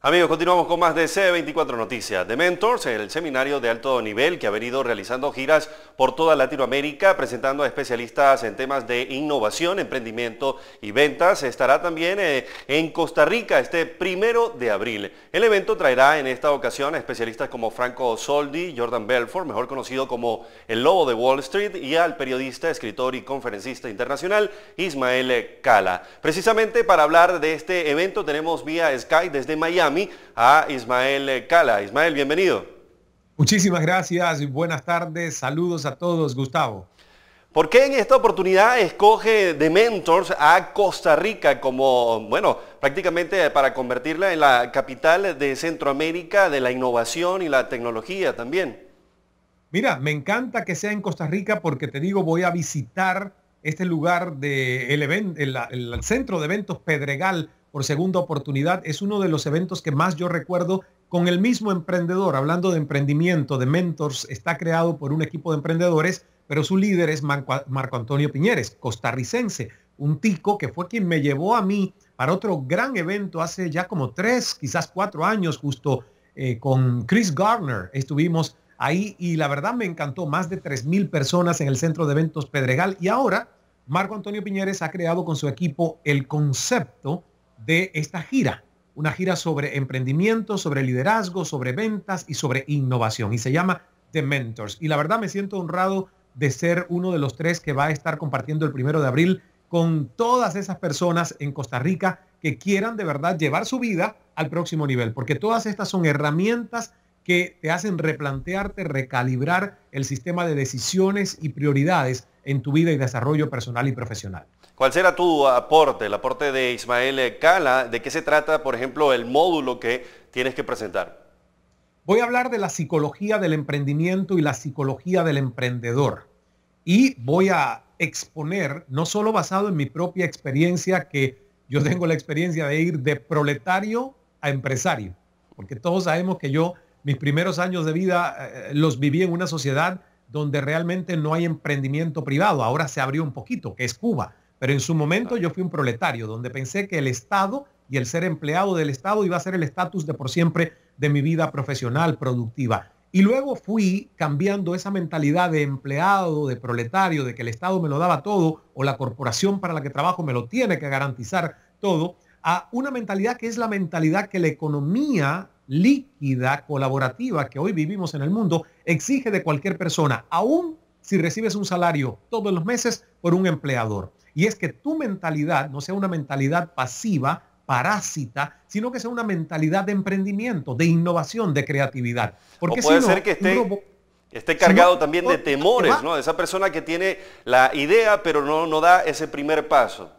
Amigos, continuamos con más de C24 Noticias. The Mentors, el seminario de alto nivel que ha venido realizando giras por toda Latinoamérica, presentando a especialistas en temas de innovación, emprendimiento y ventas, estará también eh, en Costa Rica este primero de abril. El evento traerá en esta ocasión a especialistas como Franco Soldi, Jordan Belfort, mejor conocido como el Lobo de Wall Street, y al periodista, escritor y conferencista internacional Ismael Cala. Precisamente para hablar de este evento tenemos vía Skype desde Miami mí, a Ismael eh, Cala. Ismael, bienvenido. Muchísimas gracias, y buenas tardes, saludos a todos, Gustavo. ¿Por qué en esta oportunidad escoge de Mentors a Costa Rica como, bueno, prácticamente para convertirla en la capital de Centroamérica de la innovación y la tecnología también? Mira, me encanta que sea en Costa Rica porque te digo, voy a visitar este lugar del de el, centro de eventos Pedregal por segunda oportunidad. Es uno de los eventos que más yo recuerdo con el mismo emprendedor, hablando de emprendimiento, de mentors, está creado por un equipo de emprendedores, pero su líder es Marco Antonio Piñeres, costarricense, un tico que fue quien me llevó a mí para otro gran evento hace ya como tres, quizás cuatro años, justo eh, con Chris Gardner Estuvimos ahí y la verdad me encantó, más de 3.000 personas en el centro de eventos Pedregal y ahora Marco Antonio Piñeres ha creado con su equipo el concepto de esta gira, una gira sobre emprendimiento, sobre liderazgo, sobre ventas y sobre innovación. Y se llama The Mentors. Y la verdad me siento honrado de ser uno de los tres que va a estar compartiendo el primero de abril con todas esas personas en Costa Rica que quieran de verdad llevar su vida al próximo nivel, porque todas estas son herramientas que te hacen replantearte, recalibrar el sistema de decisiones y prioridades en tu vida y desarrollo personal y profesional. ¿Cuál será tu aporte, el aporte de Ismael Cala? ¿De qué se trata, por ejemplo, el módulo que tienes que presentar? Voy a hablar de la psicología del emprendimiento y la psicología del emprendedor. Y voy a exponer, no solo basado en mi propia experiencia, que yo tengo la experiencia de ir de proletario a empresario, porque todos sabemos que yo mis primeros años de vida eh, eh, los viví en una sociedad donde realmente no hay emprendimiento privado. Ahora se abrió un poquito, que es Cuba. Pero en su momento yo fui un proletario, donde pensé que el Estado y el ser empleado del Estado iba a ser el estatus de por siempre de mi vida profesional, productiva. Y luego fui cambiando esa mentalidad de empleado, de proletario, de que el Estado me lo daba todo o la corporación para la que trabajo me lo tiene que garantizar todo, a una mentalidad que es la mentalidad que la economía líquida colaborativa que hoy vivimos en el mundo exige de cualquier persona, aún si recibes un salario todos los meses por un empleador. Y es que tu mentalidad no sea una mentalidad pasiva, parásita, sino que sea una mentalidad de emprendimiento, de innovación, de creatividad. Porque puede ser que esté, cargado también de temores, ¿no? De esa persona que tiene la idea, pero no, no da ese primer paso.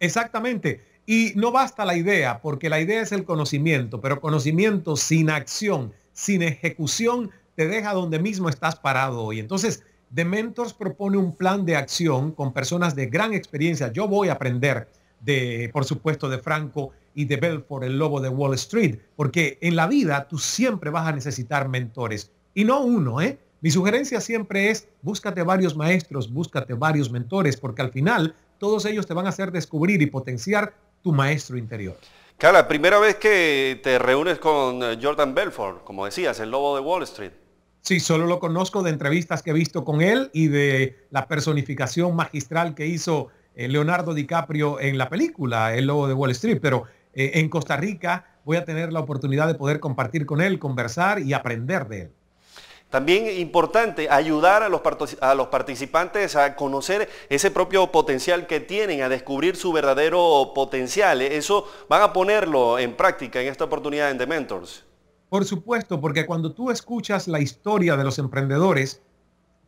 Exactamente. Y no basta la idea, porque la idea es el conocimiento, pero conocimiento sin acción, sin ejecución, te deja donde mismo estás parado hoy. Entonces, The Mentors propone un plan de acción con personas de gran experiencia. Yo voy a aprender de, por supuesto, de Franco y de Belfort, el lobo de Wall Street, porque en la vida tú siempre vas a necesitar mentores. Y no uno, ¿eh? Mi sugerencia siempre es, búscate varios maestros, búscate varios mentores, porque al final todos ellos te van a hacer descubrir y potenciar tu maestro interior. Claro, primera vez que te reúnes con eh, Jordan Belfort, como decías, el lobo de Wall Street. Sí, solo lo conozco de entrevistas que he visto con él y de la personificación magistral que hizo eh, Leonardo DiCaprio en la película El Lobo de Wall Street, pero eh, en Costa Rica voy a tener la oportunidad de poder compartir con él, conversar y aprender de él. También importante ayudar a los, a los, participantes a conocer ese propio potencial que tienen, a descubrir su verdadero potencial. Eso van a ponerlo en práctica en esta oportunidad en The Mentors. Por supuesto, porque cuando tú escuchas la historia de los emprendedores,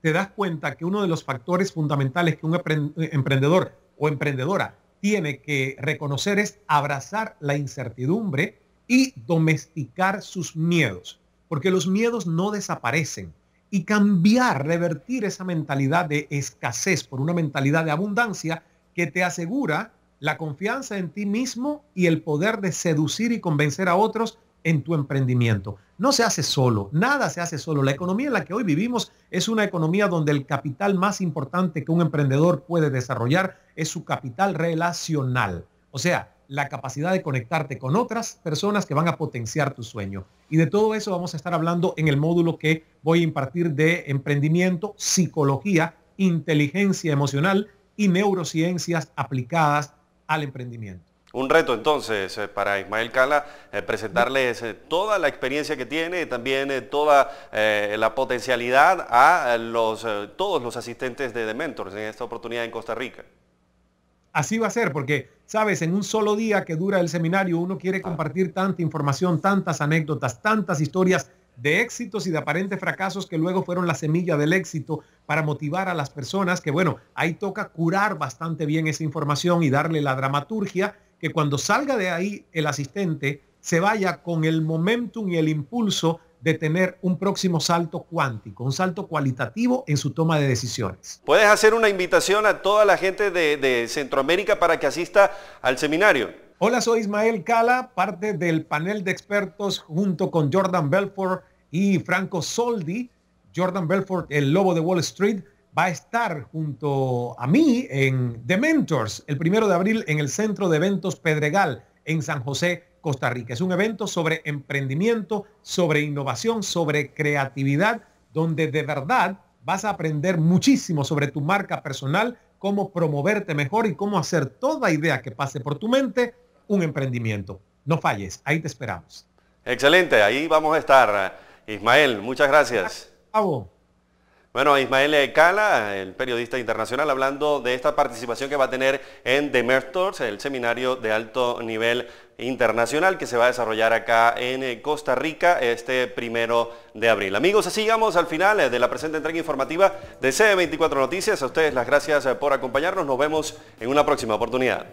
te das cuenta que uno de los factores fundamentales que un eh, emprendedor o emprendedora tiene que reconocer es abrazar la incertidumbre y domesticar sus miedos porque los miedos no desaparecen. Y cambiar, revertir esa mentalidad de escasez por una mentalidad de abundancia que te asegura la confianza en ti mismo y el poder de seducir y convencer a otros en tu emprendimiento. No se hace solo, nada se hace solo. La economía en la que hoy vivimos es una economía donde el capital más importante que un emprendedor puede desarrollar es su capital relacional. O sea, la capacidad de conectarte con otras personas que van a potenciar tu sueño. Y de todo eso vamos a estar hablando en el módulo que voy a impartir de emprendimiento, psicología, inteligencia emocional y neurociencias aplicadas al emprendimiento. Un reto entonces eh, para Ismael Cala, eh, presentarles eh, toda la experiencia que tiene, y también toda la potencialidad a los, todos los asistentes de, de Mentors en esta oportunidad en Costa Rica así va a ser, porque, sabes, en un solo día que dura el seminario, uno quiere compartir tanta información, tantas anécdotas, tantas historias de éxitos y de aparentes fracasos que luego fueron la semilla del éxito para motivar a las personas, que bueno, ahí toca curar bastante bien esa información y darle la dramaturgia, que cuando salga de ahí el asistente se vaya con el momentum y el impulso de tener un próximo salto cuántico, un salto cualitativo en su toma de decisiones. ¿Puedes hacer una invitación a toda la gente de, Centroamérica para que asista al seminario? Hola, soy Ismael Cala, parte del panel de expertos junto con Jordan Belfort y Franco Soldi. Jordan Belfort, el lobo de Wall Street, va a estar junto a mí en The Mentors el primero de abril en el Centro de Eventos Pedregal en San José, Costa Rica. Es un evento sobre emprendimiento, sobre innovación, sobre creatividad, donde de verdad vas a aprender muchísimo sobre tu marca personal, cómo promoverte mejor y cómo hacer toda idea que pase por tu mente un emprendimiento. No falles, ahí te esperamos. Excelente, ahí vamos a estar. Ismael, muchas gracias. Bueno, Ismael Cala, el periodista internacional, hablando de esta participación que va a tener en The Mertors, el seminario de alto nivel internacional que se va a desarrollar acá en eh, Costa Rica este primero de abril. Amigos, así llegamos al final eh, de la presente entrega informativa de C24 Noticias. A ustedes las gracias eh, por acompañarnos. Nos vemos en una próxima oportunidad.